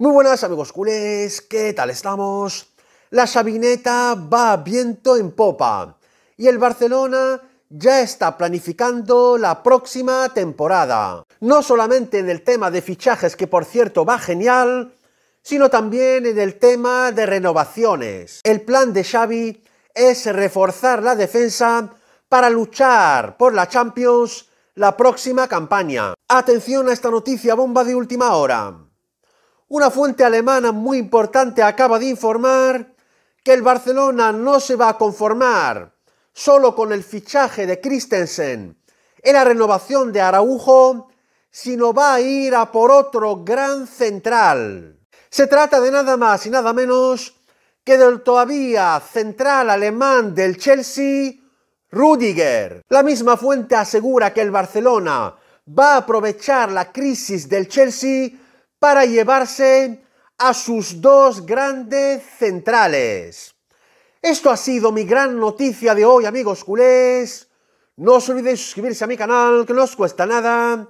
Muy buenas amigos culés, ¿qué tal estamos? La Sabineta va viento en popa y el Barcelona ya está planificando la próxima temporada. No solamente en el tema de fichajes, que por cierto va genial, sino también en el tema de renovaciones. El plan de Xavi es reforzar la defensa para luchar por la Champions la próxima campaña. Atención a esta noticia bomba de última hora. Una fuente alemana muy importante acaba de informar que el Barcelona no se va a conformar solo con el fichaje de Christensen en la renovación de Araujo, sino va a ir a por otro gran central. Se trata de nada más y nada menos que del todavía central alemán del Chelsea, Rudiger. La misma fuente asegura que el Barcelona va a aprovechar la crisis del Chelsea para llevarse a sus dos grandes centrales. Esto ha sido mi gran noticia de hoy, amigos culés. No os olvidéis suscribirse a mi canal, que no os cuesta nada,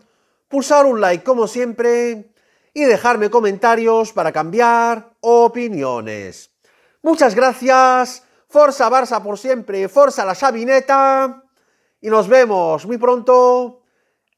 pulsar un like como siempre y dejarme comentarios para cambiar opiniones. Muchas gracias, Forza Barça por siempre, Forza la Sabineta y nos vemos muy pronto